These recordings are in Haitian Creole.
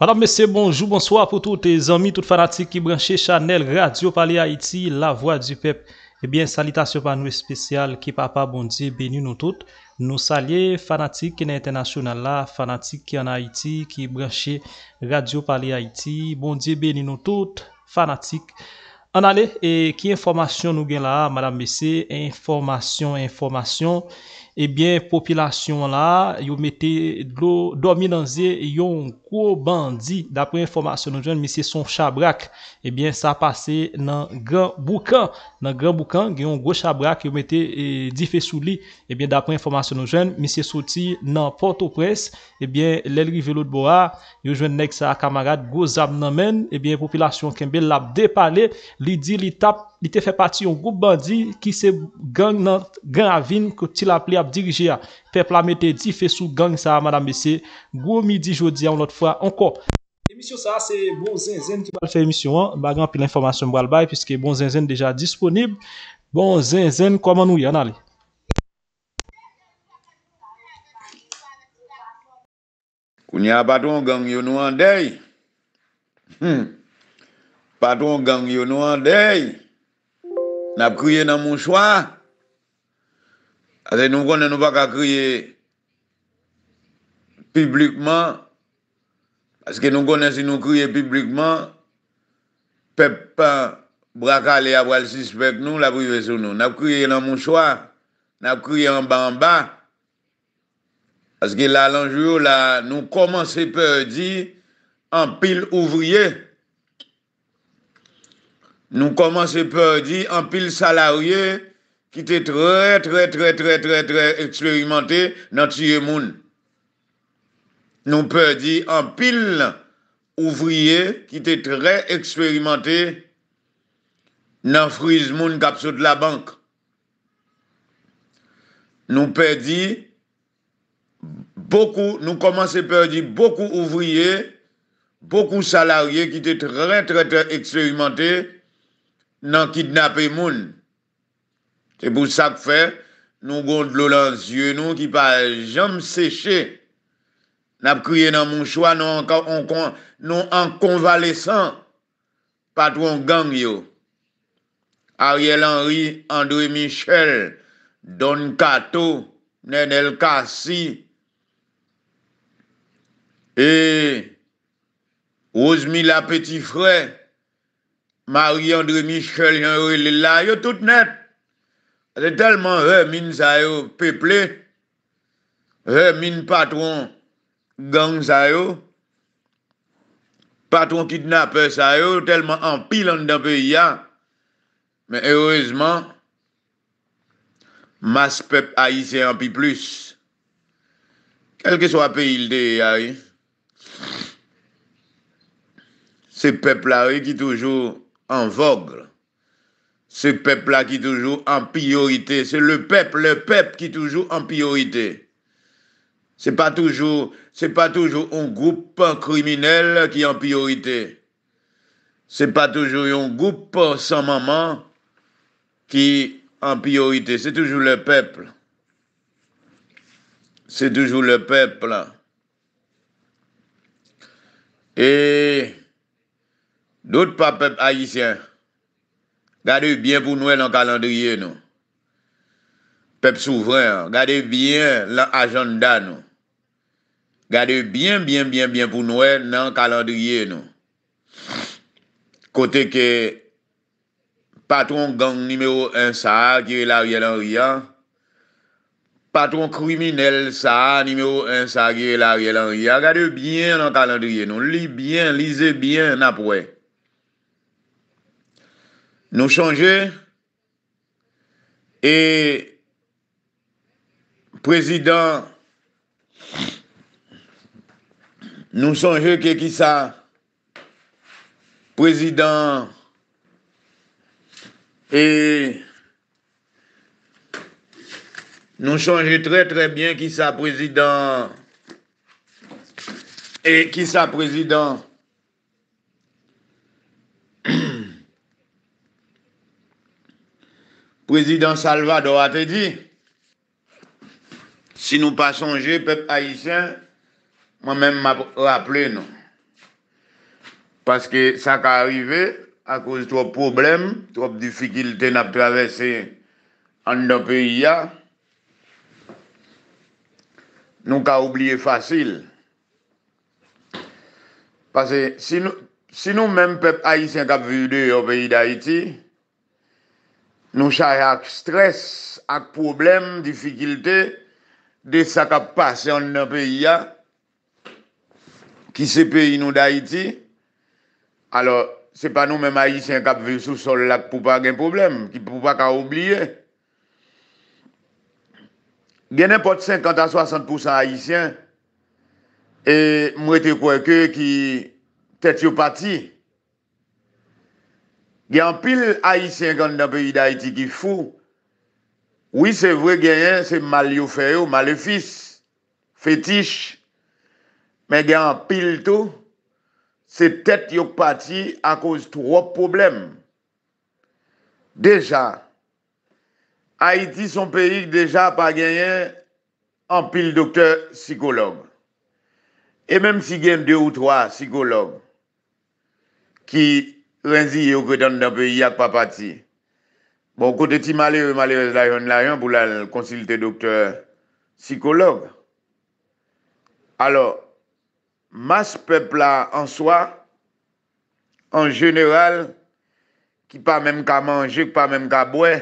Madame Messie, bonjou, bonsoi pou tout e zami, tout fanatik ki branche Chanel, Radio Palais Haïti, La Voix du Pepe. Ebyen, eh salitasyon pa nou e spesyal ki papa, bondye, beni nou tout, nou salye, fanatik ki nan internasyonan la, fanatik ki an Haïti, ki branche Radio Palais Haïti, bondye, beni nou tout, fanatik. An ale, e ki informasyon nou gen la ha, Madame Messie, informasyon, informasyon. Ebyen, eh popilasyon la yo mette do domi nan ze yon kou bandi Dapre informasyon nou jwen, misye son chabrak Ebyen, eh sa pase nan gran boukan nan gran boukan genyon gwo chabrak yo mette e, di fesou li. Ebyen, eh dapre informasyon nou jwen, misye soti nan porto pres, ebyen, eh lèlri velo dbo a, yo jwen nek sa kamagat gwo zab nan men, ebyen, eh popilasyon kembe l ap depale, li di li tap, li te fe pati yon goup bandi ki se gang nan gang avin kouti la pli ap dirije a. Pepla mette di fesou gang sa a madame se, gwo midi jodi an lot fwa anko. Misyon sa, se bon zenzene ki wale fè misyon an, bagan pi l'informasyon wale bay, piske bon zenzene deja disponib, bon zenzene koman wye, an ale. Kouni a paton gang yo nou an dey, paton hmm. gang yo nou an dey, nap kriye nan moun chwa, an ale nou konen nou baka kriye publikman, Aske nou konen si nou kriye publikman, pep pa brak alè avwal sispep nou la prive sou nou. Nap kriye nan moun chwa, nap kriye an ba an ba. Aske la lanjou la nou komanse pe di an pil ouvriye. Nou komanse pe di an pil salarye ki te tre tre tre tre tre tre tre eksperimante nan tiyemoun. Nou perdi an pil ouvriye ki te tre eksperimente nan friz moun kapso de la bank. Nou perdi, nou komanse perdi, beaucoup ouvriye, beaucoup salariye ki te tre, tre, tre eksperimente nan kidnapé moun. Te pou sak fe, nou gondlo lan zye nou ki pa jam seche. nap kriye nan moun chwa, nou an konvalesan, patron gang yo, Ariel Henry, André Michel, Don Cato, Nenel Kassi, et, Rosemille la Petit Frère, Marie-André Michel, yon relila, yo tout net, se telman remine sa yo peple, remine patron, gang sa yo, patron kidnapper sa yo, telman anpi landan pe ya, men heurezman, mas pep ayise anpi plus, kelke swa pe il de ya yi, se pep la yi ki toujou an vog, se pep la ki toujou an piyorite, se le pep, le pep ki toujou an piyorite, Ce pas toujours, c'est pas toujours un groupe criminel qui est en priorité. C'est pas toujours un groupe sans maman qui est en priorité. C'est toujours le peuple. C'est toujours le peuple. Et d'autres pas peuple haïtien. Gardez bien pour nous dans le calendrier, nous. Peuple souverain, gardez bien l'agenda, nous. gade byen, byen, byen, byen pou noue nan kalandriye nou. Kote ke patron gang nimeyo 1 sa, kire la riyel an riyan, patron kriminel sa, nimeyo 1 sa, kire la riyel an riyan, gade byen nan kalandriye nou. Li byen, lize byen napwe. Nou chanje, e prezident Nous songeons que qui ça, et nous nous très très très bien qui ça président et qui ça président président Salvador a te dit si nous pas sonje peuple haïtien Mwen men m'ap rapple nou. Paske sa ka arrive a kouz trop problem, trop difikilte nap travesse an nan peyi ya. Nou ka oubliye fasil. Paske si nou men pep a yi sen kap vide yo peyi da iti, nou chaye ak stres, ak problem, difikilte de sa ka pase an nan peyi ya ki se pe inou d'Haïti, alò, se pa nou mèm Haïtien kap ve sou sol lak pou pa gen problem, ki pou pa ka oubliye. Genen pot 50 à 60% Haïtien, e mwete kweke ki tètyo pati. Genen pil Haïtien kan nan pe yi d'Haïti ki fou, wè se vwe genen, se mal yo feyo, mal yo fis, fetiche, men gen an pil to, se tet yon pati a koz trok problem. Deja, Haiti son perik deja pa genyen an pil doktor psikolog. E menm si gen de ou twa psikolog ki renzi yon kretan nan peyi ak pa pati. Bon, kote ti male, male yon la yon pou la konsilte doktor psikolog. Alor, Mas pep la an swa, an jeneral, ki pa menm ka manje, ki pa menm ka bwe,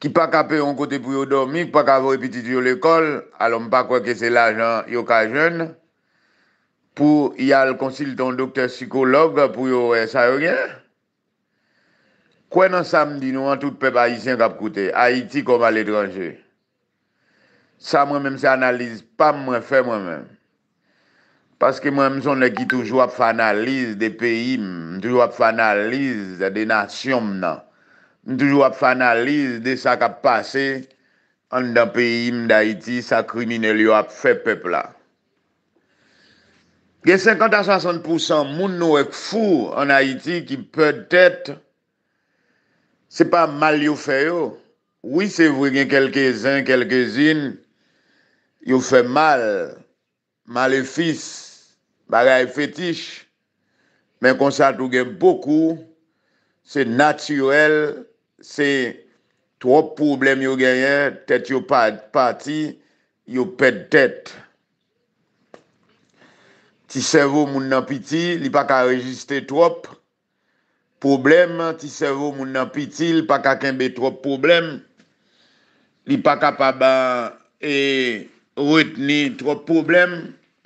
ki pa kape an kote pou yo dormi, ki pa ka vo epiti diyo l'ekol, alon pa kweke se la yo ka jen, pou yal konsil ton doktor psikolog pou yo sa yoyen, kwen an samdi nou an tout pep Haitien kap kote, Haiti kom al etranje. Sa mwen men se analize pa mwen fe mwen men. Paske mwen men son le ki toujou ap fa analize de peyi mwen. Toujou ap fa analize de nasyon mwen nan. Toujou ap fa analize de sa ka pase. An da peyi mwen da Haiti sa krimine li yo ap fe pepla. Ge 50-60% moun nou ek fou an Haiti ki peutet. Se pa mal yo fe yo. Ou se vwe gen kelke zin, kelke zin. yo fè mal, malefis, bagay fetish, men konsantou gen pokou, se natyrel, se trop problem yo genyen, tet yo pati, yo pet tet. Ti sevo moun nan piti, li pa ka rejiste trop, problem, ti sevo moun nan piti, li pa ka kenbe trop problem, li pa ka pa ba, eee, reteni tro problem,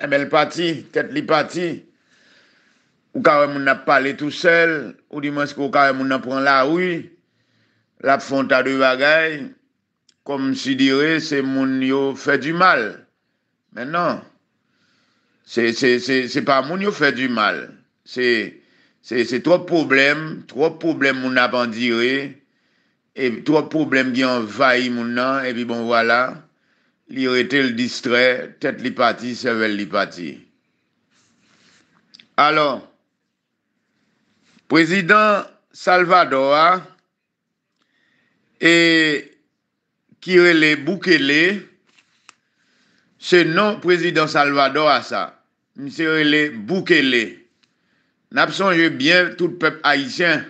eme eh l pati, tet li pati, ou kare moun ap pale tout sel, ou di mwen skou kare moun ap pran la ouy, la ap fonta de bagay, kom si dire, se moun yo fe du mal, men nan, se pa moun yo fe du mal, se tro problem, tro problem moun ap an dire, e tro problem gen vay moun nan, e bi bon wala, Li rete l distre, tete li pati, sevel li pati. Alors, Prezident Salvador ah, e Kirele Boukele se non Prezident Salvador a sa. Misele Boukele. N ap sonje bien tout pepe Haitien.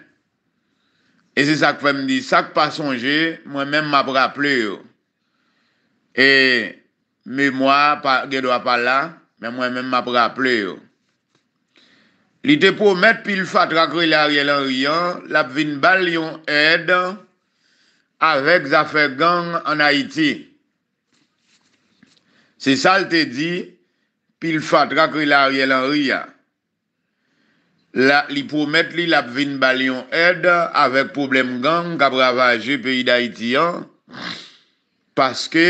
E se sak pa m di sak pa sonje, mwen men m ap ra pleyo. E, mè mwa, ge dwa pa la, mè mwen mè mwa pra ple yo. Li te pou met, pil fat rakri la riel an riyan, la pvin bal yon ed, avèk zafè gang an Haiti. Se sal te di, pil fat rakri la riel an riyan, li pou met li, la pvin bal yon ed, avèk problem gang, kabrava je peyi d'Haiti an, paske,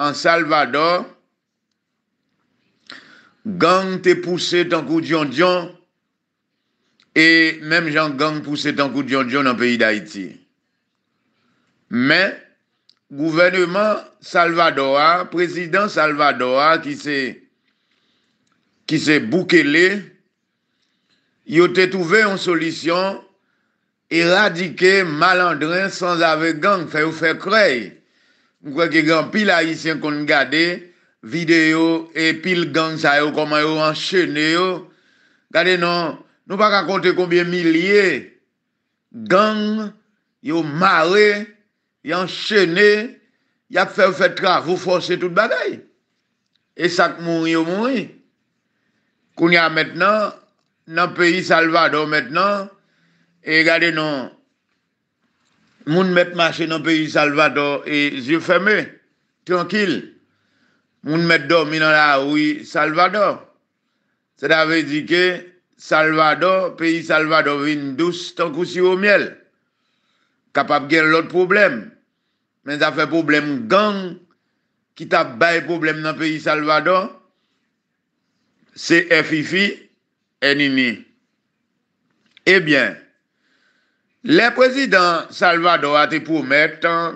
En Salvador, gang poussé pousse coup Dion Dion, et même jan gang poussé de Dion Dion le pays d'Haïti. Mais gouvernement Salvador, président président Salvador qui s'est se, il a trouvé une solution, touve sans avoir gang, fait ou fait je crois que les gens qui ont regardé les vidéos et les gangs ont comment ils ont enchaîné. Regardez, non, nous ne pas raconter combien milliers de gangs ont marré, ont enchaîné, ont fait faire travail, ont forcé toute bataille. Et ça mourir, il est mort. Qu'il y a maintenant, dans le pays Salvador maintenant, et regardez, non. moun met mache nan peyi salvador e zye feme, tankil, moun met do minan la ouy salvador, se da ve di ke salvador, peyi salvador vin douz tankou si ou miel, kapap gen lout problem, men za fe problem gang, ki ta bay problem nan peyi salvador, se efifi, enini. Eh Ebyen, Le prezident Salvador a te pou met an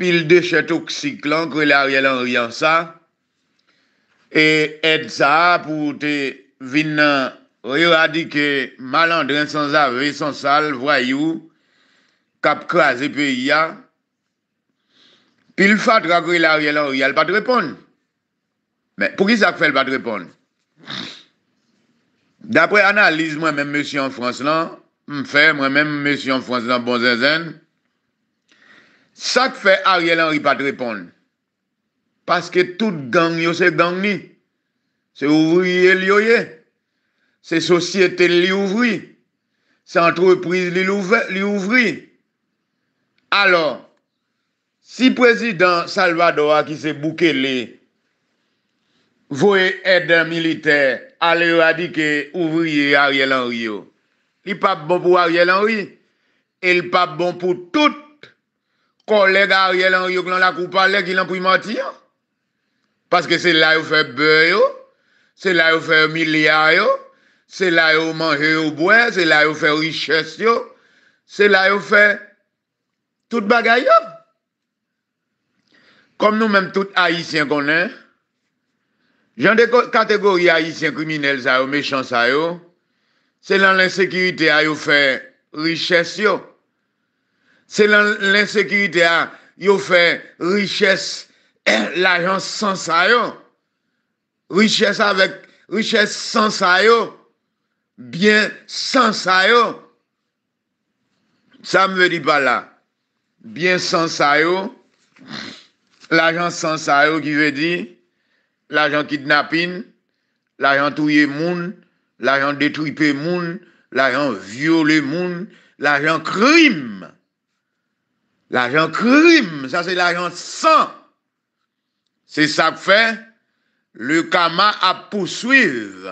pil de cheto ksik lan kre la riel an riyan sa e et sa pou te vin nan riradike malandren san zave, san sal, vwayou, kap kwa zepi ya, pil fat kwa kre la riel an riyan, pa te repon. Men, pou ki sa kfe l pa te repon? Dapre analizman men monsi an Franslan, m fè mwen mèm mèsyon François Bonzazène, sa k fè Ariel Henry pa trepon, paske tout gangyo se gangli, se ouvriye lioye, se sosyete li ouvri, se antrepriz li ouvri, alò, si prezident Salvador a ki se bouke li, voye edè militer, alè ou adike ouvriye Ariel Henry yo, Li pape bon pou Ariel Henry, e li pape bon pou tout koleg Ariel Henry yo klan la koupa le ki lan pou y mati yo. Paske se la yo fè beyo, se la yo fè miliaryo, se la yo manje yo bwen, se la yo fè riches yo, se la yo fè tout bagay yo. Kom nou menm tout Haitien konen, jan de kategori Haitien kriminez yo, mechans yo, C'est dans l'insécurité à faire richesse. C'est dans l'insécurité à faire richesse, eh, l'argent sans ça. Richesse avec richesse sans ça. Bien sans ça. Ça me dit pas là. Bien sans ça. L'argent sans ça qui veut dire l'argent kidnapping, l'argent touiller monde La jan detripe moun, la jan viole moun, la jan krim, la jan krim, sa se la jan san. Se sa fe, le kama ap poswiv.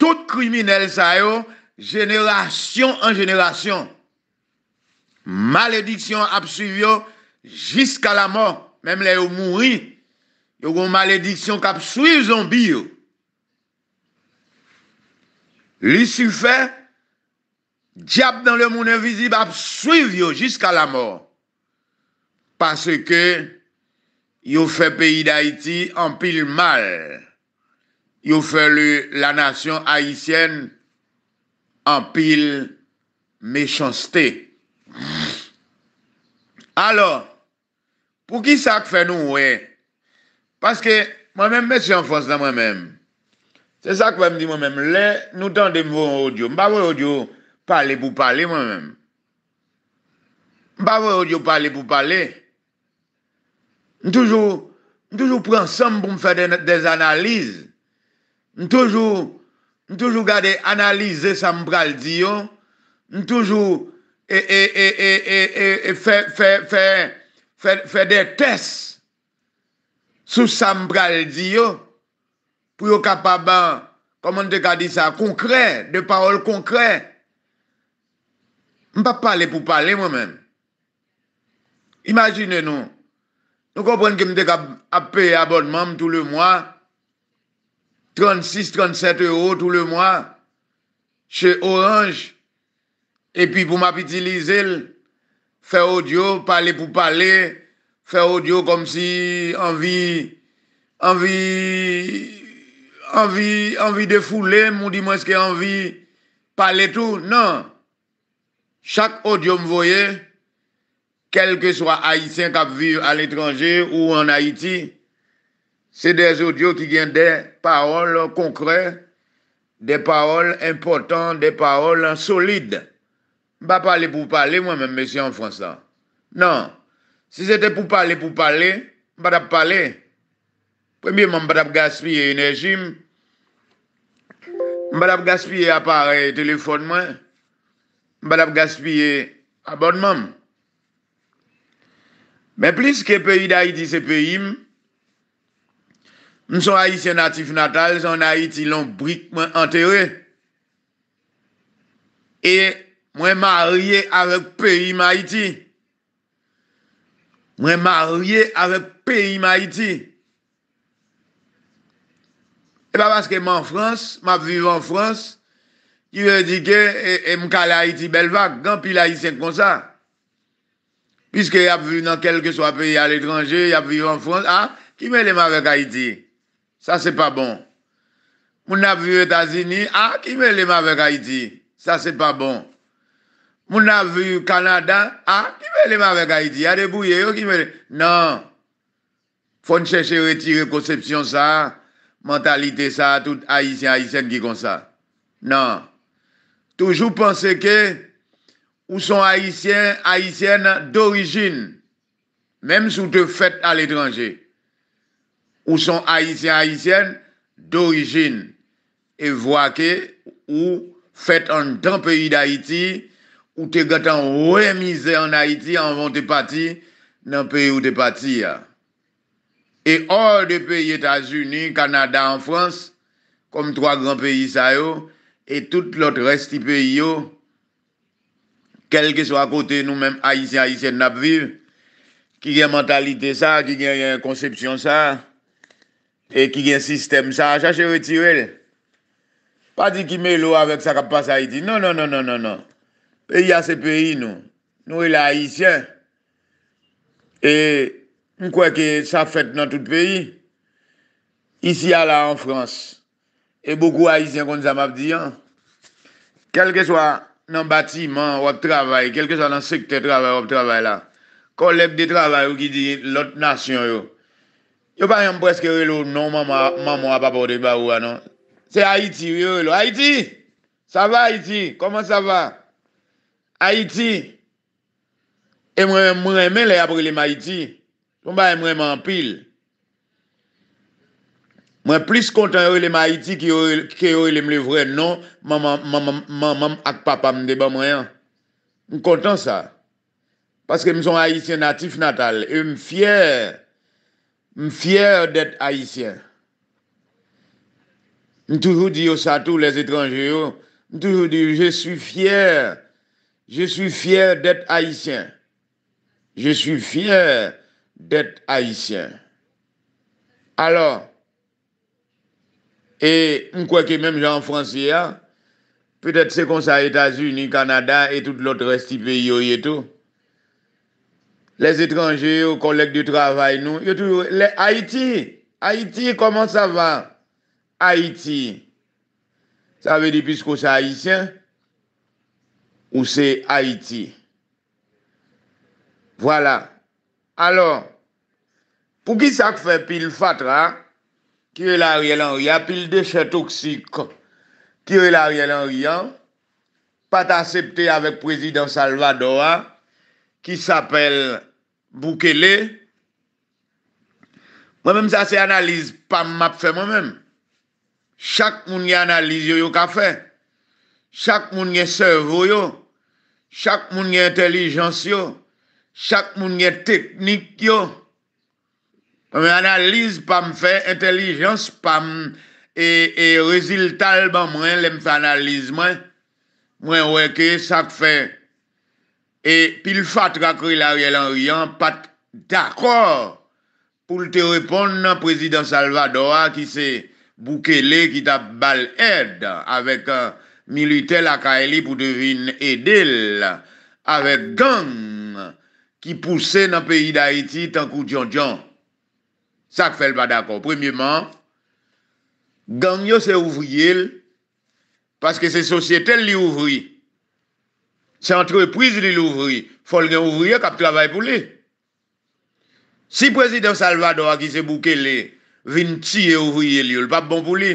Tout kriminele sa yo, jeneration an jeneration. Malediksyon ap swiv yo, jiska la mor, mem le yo mouri. Yo kon malediksyon kap swiv zon bi yo. Li si fè, djap nan le mounen vizib ap suiv yo jiska la mor. Pase ke yo fè peyi d'Haïti anpil mal. Yo fè la nasyon Haitienne anpil mechanstè. Alo, pou ki sa fè nou we? Pase ke mwen mè mè mè si anfonse nan mwen mèm. Se sa kwa m di mwen men, lè nou tande mwen wè ou diyo. M ba wè ou diyo pale pou pale mwen men. M ba wè ou diyo pale pou pale. Toujou, toujou pran samb pou m fè des analize. Toujou, toujou gade analize samb bral diyo. Toujou fè des tes sou samb bral diyo. pou yo kapaban, koman te ka di sa, konkre, de parol konkre, m pa pale pou pale mwen men, imagine nou, nou komprenke m te ka appe abonmanm tou le mwa, 36-37 euro tou le mwa, che orange, epi pou map itilize l, fe audio, pale pou pale, fe audio kom si, anvi, anvi, envie, envie de fouler, mon dis-moi ce qu'il envie parler tout. Non. Chaque audio vous voyez, quel que soit haïtien qui vit à l'étranger ou en Haïti, c'est des audios qui viennent des paroles concrètes, des paroles importantes, des paroles solides. Je ne parler pour parler, moi-même, monsieur, en français. Non. Si c'était pour parler, pour parler, je ne parler. Pwede mwen mwen bat ap gaspye enerjim, mwen bat ap gaspye apare telefon mwen, mwen bat ap gaspye abonman. Mwen plis ke peyi da iti se peyi mwen, mwen son a iti natif natal, son a iti loun brik mwen anterè. E mwen marye avèk peyi mwen iti, mwen marye avèk peyi mwen iti. Et pas parce que je en France, je vis en France, qui veut dire que je suis allé à Haïti belle vague, grand pile haïtien comme ça. Puisque a vu dans quelque soit pays à l'étranger, il a vu en France, ah, qui met les avec Haïti? Ça, c'est pas bon. Mon a vu aux États-Unis, ah, qui met les avec Haïti? Ça, c'est pas bon. Mon a vu au Canada, ah, qui met les avec Haïti? Il y a des bouillés, qui met les... Non. Faut chercher à retirer conception ça. Mentalite sa, tout haitien haitien ki kon sa. Nan, toujou pense ke ou son haitien haitien d'orijin, menm sou te fet al etranje. Ou son haitien haitien d'orijin, e vwa ke ou fet an tan peyi d'Haiti, ou te gatan remize an Haiti anvan te pati nan peyi ou te pati ya. E or de peyi Etats-Unis, Kanada, an Frans, kom troa gran peyi sa yo, e tout lot resti peyi yo, kel ke so akote nou men, Haitien, Haitien, Nabri, ki gen mentalite sa, ki gen konception sa, e ki gen sistem sa, jache retirel. Pa di ki me lo avèk sa kap pa sa Haiti, non, non, non, non, non, non. Peyi a se peyi nou, nou e la Haitien, e... Mwen kweke sa fèt nan tout peyi. Isi ala an Frans. E boku a isi an kon zan map di an. Kelke swa nan batiman wap travay. Kelke swa nan sekte travay wap travay la. Kolep de travay wakidi lot nasyon yo. Yo pa yon preske relo nou mam wap apote barwa nan. Se Haiti relo. Haiti! Sa va Haiti? Koman sa va? Haiti! Haiti! E mwen mwen men le aprele ma Haiti. Son ba emreman pil. Mwen plis kontan ou elem Haiti ki ou elem le vren non, mwen ak papa mdebam reyan. Mwen kontan sa. Paske mwen son Haitien natif natal. E mwen fyer. Mwen fyer det Haitien. Mwen toujou di yo sa tou les etranjè yo. Mwen toujou di yo, je sou fyer. Je sou fyer det Haitien. Je sou fyer. d'être haïtien. Alors, et je crois que même Jean français, peut-être c'est comme ça, États-Unis, Canada et tout l'autre reste du pays et tout. Les étrangers, les collègues du travail, nous, toujours, Haïti, Haïti, comment ça va? Haïti. Ça veut dire puisque c'est haïtien, ou c'est Haïti. Voilà. Alors, Pou ki sak fe pil fatra, ki re la re lan riyan, pil deche toksik, ki re la re lan riyan, pat asepte avèk prezident Salvador, ki sapel Boukele, mwen mèm sa se analize, pam map fe mwen mèm, chak mounye analize yo yo ka fe, chak mounye servo yo, chak mounye intelijans yo, chak mounye teknik yo, Pame analize, pame fè, intelijans, pame e, e reziltal ban mwen, lèm fè analize mwen, mwen wèkè, sak fè. E pil fat kakri la rielan riyan, pat d'akor pou lte repon nan prezident Salvador a ki se boukele ki ta balèd avèk milite la kaeli pou devine edel avèk gang ki pousse nan peyi da iti tankou djon djon. Sa k fèl pa d'akon. Premièman, gang yo se ouvriye l, paske se sosyetel li ouvri. Se entrepriz li l ouvri, fol gen ouvri yo kap travay pou li. Si prezident Salvador ki se bouke li, vin tiye ouvriye li yo, l pap bon pou li.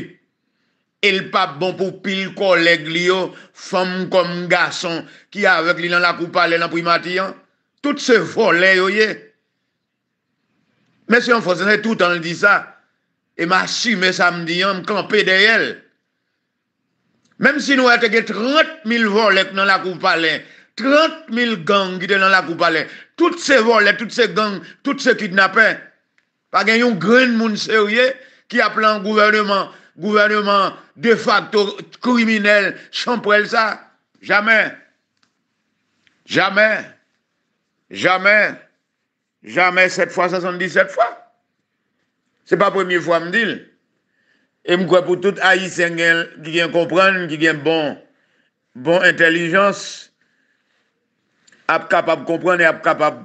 E l pap bon pou pil koleg li yo, fom kom gason, ki avek li nan la koupa, le nan primatiyan, tout se folè yo ye. E, Mais si on faisait tout en disant ça, et m'a chimé samedi, on m'a campé derrière elle. Même si nous avons 30 000 volets dans la coupe palais, 30 000 gangs qui dans la coupe toutes ces volets, toutes ces gangs, toutes ces kidnappés, pas qu'il un grand monde sérieux qui appelait un gouvernement, gouvernement de facto criminel, champrel ça. Jamais. Jamais. Jamais. Jamè set fwa, sasante diset fwa. Se pa premier fwa mdil. E mkwè pou tout, a yi sengen ki gen kompran, ki gen bon, bon intelijans, ap kapab kompran, e ap kapab,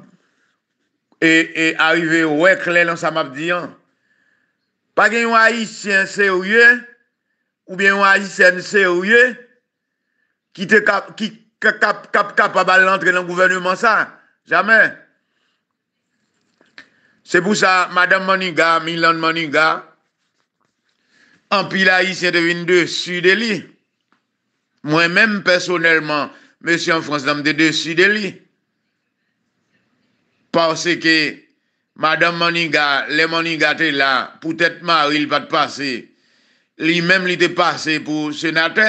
e, e, arivé wèk lè lan sa map diyan. Pa gen yon a yi sengen se ou ye, ou gen yon a yi sengen se ou ye, ki te kap, ki te kap kapab a lantre nan gouvenouman sa. Jamè. Jamè. Se pou sa, Madame Monigard, Milan Monigard, an pi la yi se devine de su de li. Mwen menm personelman, M. en France, nanm de de su de li. Pase ke, Madame Monigard, le Monigard te la, pou tèt ma, il pat pase, li menm li te pase pou senatè,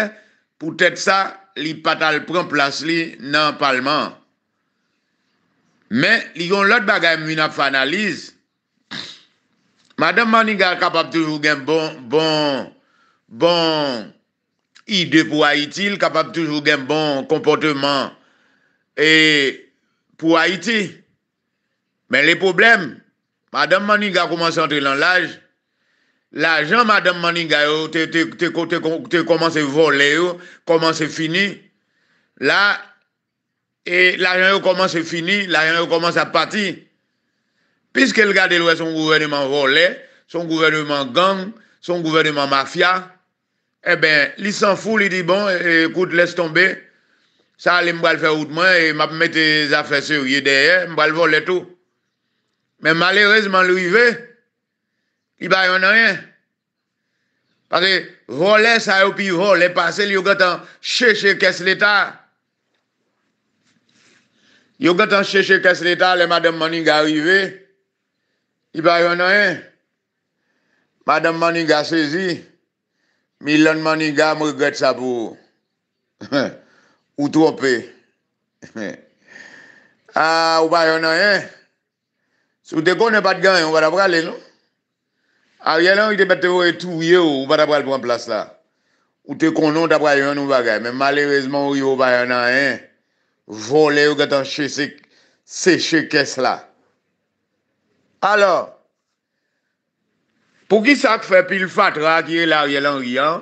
pou tèt sa, li pat al pran plas li nan palman. Men, li yon lot bagay mwi na fanalize, Madame Manigal kapap toujou gen bon, bon, bon ide pou Haiti, kapap toujou gen bon kompote man e, pou Haiti. Men, li problem, Madame Manigal koman se antre lan laj, lajan Madame Manigal te koman se vole yo, koman se fini, la, Et l'argent commence à finir, l'argent commence à partir. Puisque le gars de son gouvernement volé, son gouvernement gang, son gouvernement mafia, eh bien, il s'en fout, il dit bon, écoute, laisse tomber. Ça, il va le faire autrement et m'a mettre les affaires sérieuses derrière, je vais voler tout. Mais malheureusement, lui, il n'y a rien. Parce que voler, ça, eu puis voler, passer, il y a chercher qu'est-ce l'État. Yo ket an cheche kes letal le madame Monig a rive, i baye nan yon, madame Monig a sezi, mi lan Monig a mregret sa pou, ou trope. A ou baye nan yon, sou te konen pat gen, ou bat apre alen nou. A yon yon yon te bete ou etou yon, ou bat apre alen pou an plas la. Ou te konen ou bat apre alen nou bagay, men malerezman ou yon baye nan yon. Vole ou gata che se che kes la. Alors, pou ki sa k fe pil fatra ki e la rye lan ryan,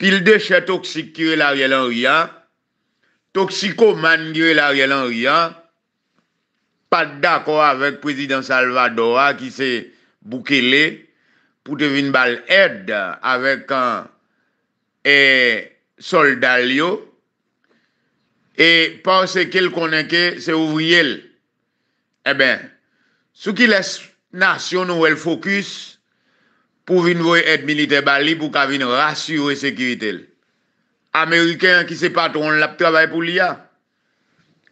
pil deche toksik ki e la rye lan ryan, toksiko man ki e la rye lan ryan, pat d'akor avek prezident Salvador a ki se boukele, pou te vin bal ed avek an e, soldalyo, E por se ke l konen ke se ouvri el, e eh ben, sou ki les nasyon nou el fokus pou vin vwe et milite bali pou ka vin rasyure sekirite el. Ameriken ki se patron l ap travay pou li a,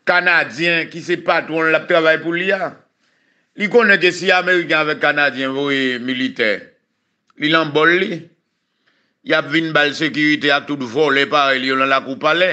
kanadyen ki se patron l ap travay pou li a, li konen ke si Ameriken ve kanadyen vwe milite, li lan bol li, yap vin bal sekirite ap tout vwo le pare li yo lan la koupa le,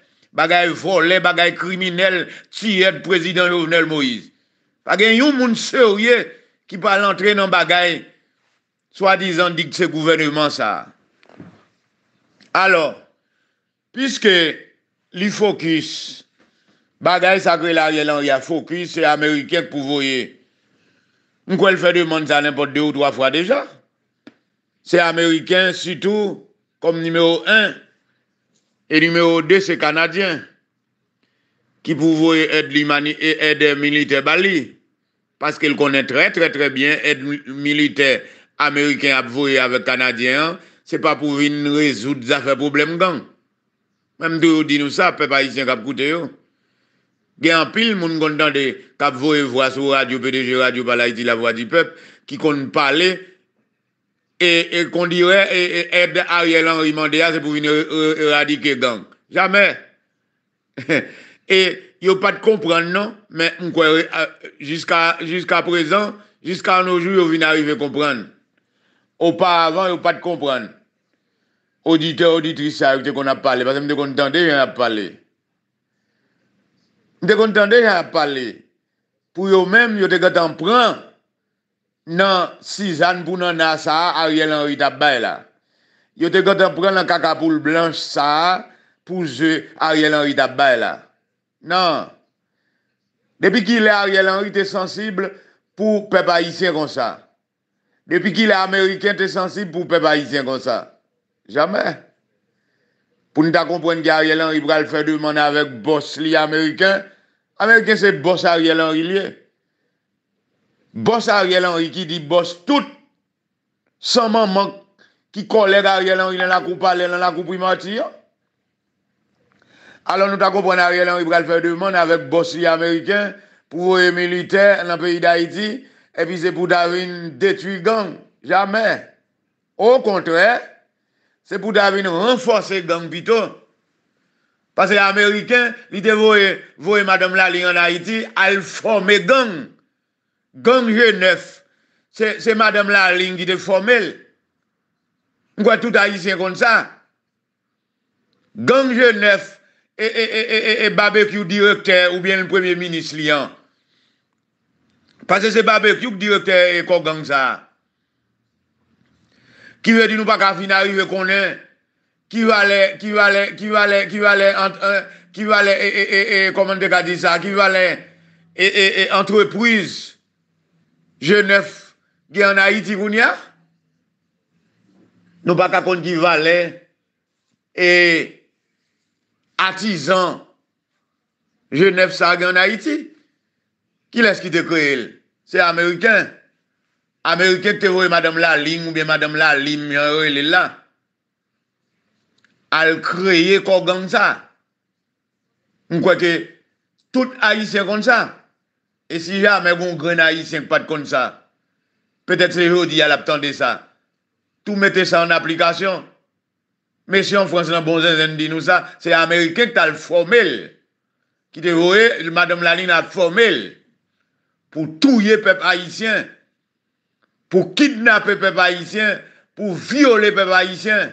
bagay volé, bagay criminel, le président Jovenel Moïse. Pas yon moun sérieux qui parle entrer dans bagay, soi-disant dit que c'est gouvernement ça. Alors, puisque li focus, bagay sacré l'Ariel y a focus, c'est américain pour voyer. elle fait demande ça n'importe deux ou trois fois déjà. C'est américain surtout comme numéro un et numéro 2, c'est Canadien qui pouvait aide aide militaire Bali. Parce qu'il connaît très, très, très bien aide militaire américain à avec Canadien. Ce n'est pas pour venir résoudre les affaires problème gang. Même de vous nous ça, peuple haïtien qui a coûté. Il y a un pile moun qui a voyé voix sur Radio PDG, Radio Balaïti, la voix du peuple, qui compte parler et, qu'on dirait et, et, Ariel Henry Mandela, c'est pour venir er, er, éradiquer gang. Jamais. et ils a pas de comprendre, non, mais euh, jusqu'à présent, jusqu'à nos jours, ils vient arriver à comprendre. Auparavant, ils a pas de comprendre. Auditeur, auditrice, ça, qu'on a parlé, parce que je suis content, a parlé. Je suis content, a parlé. Pour eux-mêmes, ils ont en prendre. Nan, si zan pou nan na sa a, Ariel Henry ta bay la. Yo te goten pren nan kakapoul blanche sa a, pou ze Ariel Henry ta bay la. Nan. Depi ki le Ariel Henry te sensible pou pe pa isyen kon sa. Depi ki le Ameriken te sensible pou pe pa isyen kon sa. Jamè. Pou nou ta kompwen ki Ariel Henry pral fè dè man avèk bòs li Ameriken, Ameriken se bòs Ariel Henry liè. Bosse Ariel Henry ki di bosse tout. Sanman mank ki kolek Ariel Henry nan la koup pale, nan la koup primatiyon. Alon nou tako pon Ariel Henry bral fèr de moun avèk bosse li Amerikèn pou voye militer nan peyi d'Haïti. Epi se pou Davin detui gang. Jamè. Ou kontre, se pou Davin renforsè gang pito. Pase Amerikèn, li te voye madame la li an Haïti, al fòmè gang. Gangje 9. Se madame la ling di de formel. Mwen kwa tout a yise kon sa. Gangje 9. E e e e e e e e. Babe kyou direkte ou bien l'premier ministre li an. Pase se babe kyou k direkte e kou gang sa. Ki ve di nou pa ka fina yive konen. Ki ve di nou pa ka fina yive konen. Genèf gè an Haïti gouni a? Nou pa kakon ki valè e atizan Genèf sa gè an Haïti? Ki lè skite kre el? Se Amerikèn? Amerikèn te vwe madame la ling ou bè madame la lim yon re lè la? Al kreye kò gè an sa? Mwen kweke tout Haïtien kon sa? Mwen kweke tout Haïtien kon sa? Et si jamais un grand haïtien pas de comme ça, peut-être c'est aujourd'hui à l'attendre ça. Tout mettez ça en application. Mais si en France, bon dit nous ça, c'est américain qui a le formel. Qui te madame Laline a formel. Pour touiller peuple haïtien. Pour kidnapper peuple haïtien. Pour violer peuple haïtien.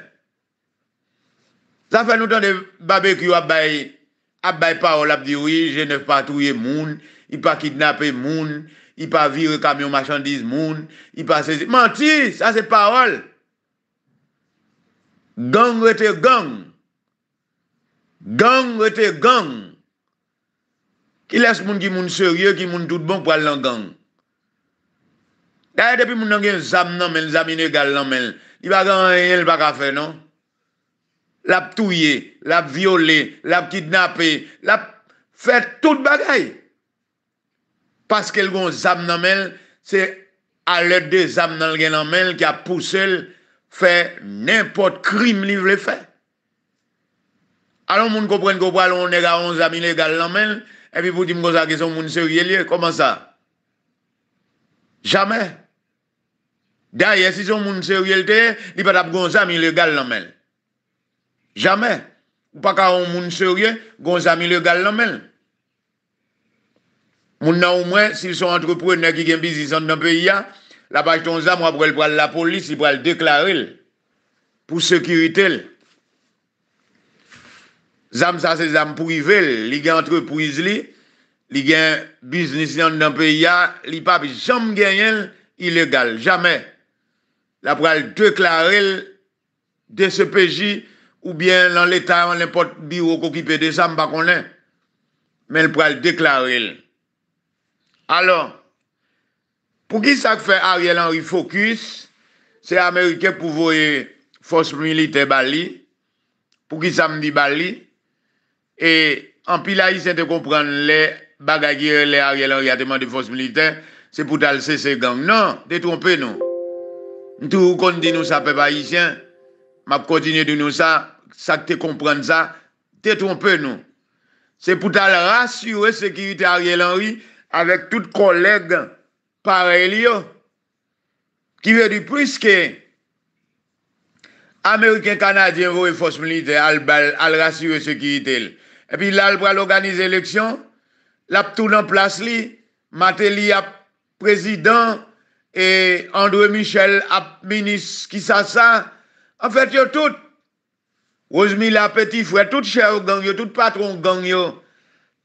Ça fait longtemps de barbecue à Bay, À bail parole, à oui, je ne pas le monde. I pa kidnape moun, i pa vire kamyon machandiz moun, i pa sezi. Manti, sa se parol. Gang rete gang. Gang rete gang. Ki les moun ki moun serye, ki moun tout bon pou al langang. Gaye depi moun an gen zam nan men, zamine gal nan men. Di bagan an yen l baka fe, non? Lap touye, lap viole, lap kidnape, lap fet tout bagay. Paske l gon zam nan men, se alèd de zam nan gen nan men, ki ap pou sel fè nèmpot krim li vle fè. Alè, moun kòpren kòpren, alè, moun nega, moun zam ilè gal nan men, epi pou di mkon sa ki son moun seriè liè, koman sa? Jamè. Dè, yè, si son moun seriè liè, li pat ap gon zam ilè gal nan men. Jamè. Ou pa ka an moun seriè, gon zam ilè gal nan men. Jamè. Moun nan ou mwen, si son entreprenè ki gen biznisan nan peyi ya, la pa jton zam wap wèl wèl wèl la polis, wèl wèl deklare lè, pou sekiritè lè. Zam sa se zam pou ivel, li gen entrepriz li, li gen biznisan nan peyi ya, li pa pi jom gen yel, ilégal, jamè. La wèl wèl deklare lè, de sepeji, ou bien lan l'Etat, an l'impote biro kou ki pede, sam pa konè. Men wèl wèl deklare lè. Alors, pou ki sa k fè Ariel Henry fokus, se Amerike pou voye fos milite Bali, pou ki sa mdi Bali, e an pi la y se te kompran le bagagye le Ariel Henry ateman de fos milite, se pou tal se se gang. Nan, te trompe nou. Ntou kon di nou sa pe Parisien, map kon din nou sa, sa k te kompran sa, te trompe nou. Se pou tal rasyure se ki y te Ariel Henry, avèk tout koleg parel yo ki vè di priske Amerikèn-Kanadyen vò e fòs milite al bal al rasyu e seki itel. E pi lal pral organize eleksyon l ap tou nan plas li Mate li ap prezidant e André Michel ap minis ki sa sa an fèt yo tout rozmi la peti fwè tout chèr yo tout patron yo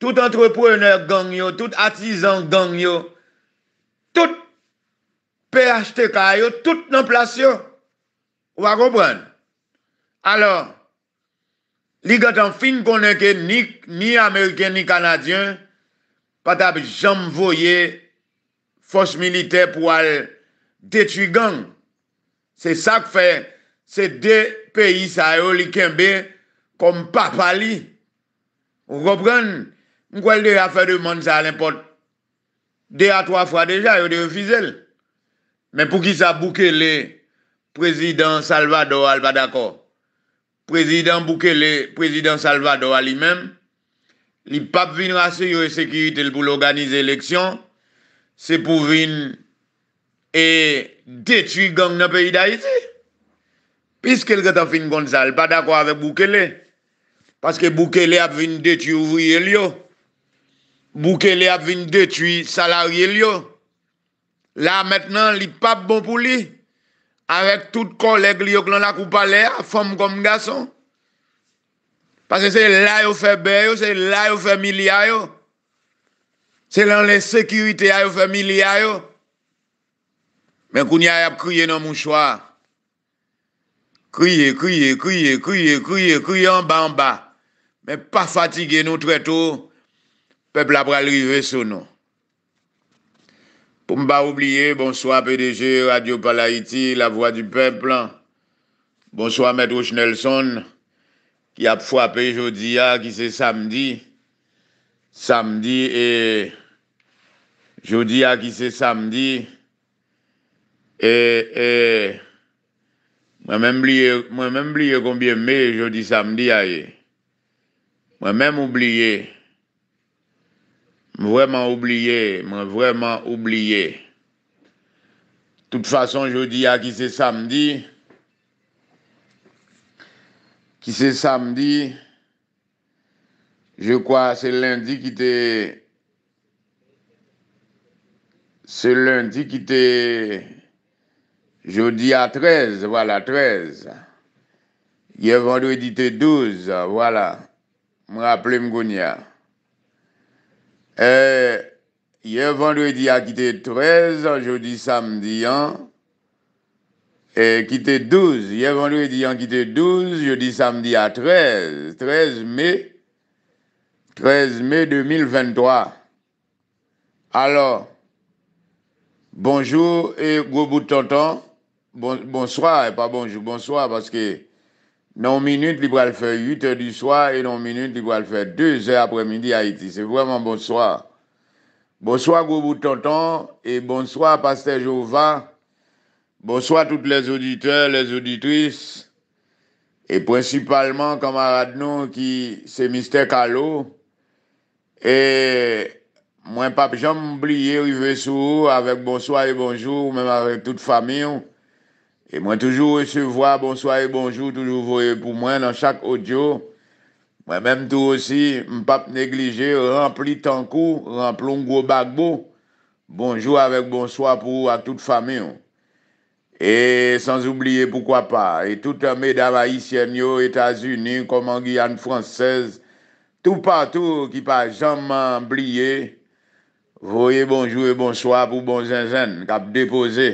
tout entreprener gang yo, tout atizan gang yo, tout PHTK yo, tout nan plasyon, ou a repren. Alors, li gatan fin konen ke ni Ameriken, ni Kanadyen, pat ap jom voye fos milite pou al detwi gang. Se sak fe, se de peyi sa yo li kenbe kom papali. Ou repren, ou repren, Mwen kwa el de a fè de moun sa l'impote. De a 3 fwa deja, yo de yon fizel. Men pou ki sa bouke le Prezident Salvador al va d'akor. Prezident bouke le Prezident Salvador al li mèm. Li pap vin rase yo e sekiritel pou l'organize eleksyon. Se pou vin e detu gang nan peyi da yisi. Pis ke l reta fin kon sa, l pa d'akor avè bouke le. Paske bouke le ap vin detu ouvri el yo. Bouke li ap vin detui salarye li yo. La metnen li pap bon pou li. Arek tout kolek li yo klon la koupa le a. Fom kom gason. Pase se la yo febe yo. Se la yo femilya yo. Se lan le sekirite yo femilya yo. Men kouni a ap kriye nan moun chwa. Kriye, kriye, kriye, kriye, kriye, kriye an ba an ba. Men pa fatige nou treto. Pepl apra li ve sonon. Pou mba oubliye, bonsoi PDG, Radio Palaiti, la voix du pepl, bonsoi Mètre O'Shnelson, ki ap fwape jodi a, ki ah, se samdi, samdi e, jodi a, ah, ki se samdi, e, e, mwen mèm oubliye, mwen mèm oubliye konbyen me, jodi samdi a, mwen mèm oubliye, M'm vraiment oublié, vraiment m'm vraiment oublié. façon, je dis à qui c'est samedi. Qui c'est samedi je crois c'est lundi qui était... C'est lundi qui était. Jeudi à 13, voilà, 13. Hier vendredi était 12, voilà. Me m'm rappeler, rappelle et eh, hier vendredi a quitté 13, jeudi samedi an, et quitté 12. Hier vendredi a quitté 12, jeudi samedi à 13. 13 mai, 13 mai 2023. Alors, bonjour et gros bout de tonton. bonsoir, et pas bonjour, bonsoir, parce que Nan minute li pou al fè 8è du swa, e nan minute li pou al fè 12è apre midi a iti. Se vwèman bon swa. Bon swa, Goubou Tonton, e bon swa, Pastej Ova. Bon swa, tout les auditeurs, les auditrices, e prinsipalman, kamarade nou, ki se mistèk alò. E mwen pape, jom m'oublie, rive sou, avèk bon swa e bonjou, mèm avèk tout fami ou. E mwen toujou se vwa, bonsoi e bonjou, toujou vwe pou mwen nan chak odjo. Mwen menm tou osi, mpap neglije, rempli tankou, remplon gwo bagbo. Bonjou avek bonsoi pou a tout fami ou. E sans oubliye poukwa pa, e tout ame dala isyanyo, Etasuni, komangian fransez, tou patou ki pa jaman blye, vwe bonjou e bonsoi pou bonjenjen, kap deposey.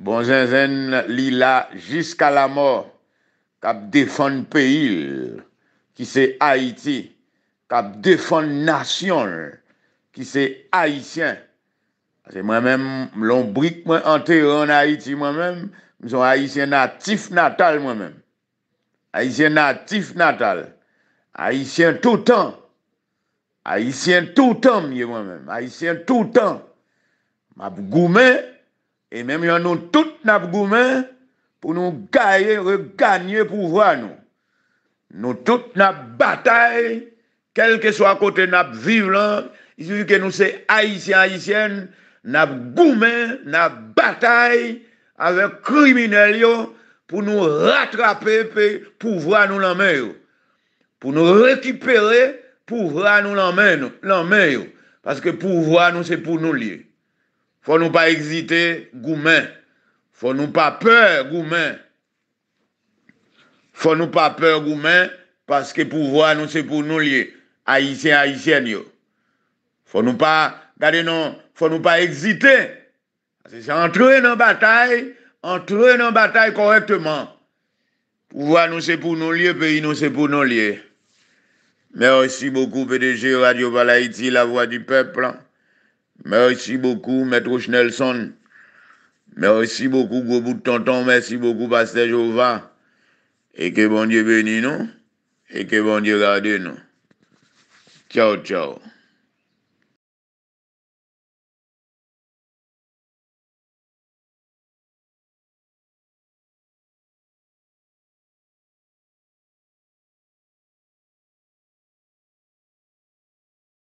Bon zèn zèn li la jiska la mor, kap defan peil, ki se Haiti, kap defan nasyon, ki se Haitien. Se mwen men, mlon brik mwen anteron Haiti mwen men, mwen son Haitien natif natal mwen men. Haitien natif natal. Haitien toutan. Haitien toutan mwen men. Haitien toutan. Mwen ap goumen, E mèm yon nou tout nap goumen pou nou gaye, regagne pou vwa nou. Nou tout nap batay, kelke so akote nap vive lan, isi vi ke nou se aisyen aisyen, nap goumen, nap batay, ave kriminel yo pou nou rattrape pe pou vwa nou l'anmen yo. Pou nou rekipere pou vwa nou l'anmen yo, paske pou vwa nou se pou nou liye. Faut nous pas hésiter, goumen. Faut nous pas peur, goumen. Faut nous pas peur, goumen, parce que pouvoir nous c'est pour nous lier, haïtiens, haïtiennes yo. Faut nous pas, regardez non, faut nous pas hésiter. C'est entrer dans bataille, entrer dans bataille correctement. Pouvoir nous c'est pour nous lier, pays nous c'est pour nous lier. Merci beaucoup PDG Radio Haïti, la voix du peuple. Merci beaucoup, Maître Schnelson. Merci beaucoup, gros bout de tonton. Merci beaucoup, Pasteur Jova. Et que bon Dieu bénisse nous. Et que bon Dieu garde nous. Ciao, ciao.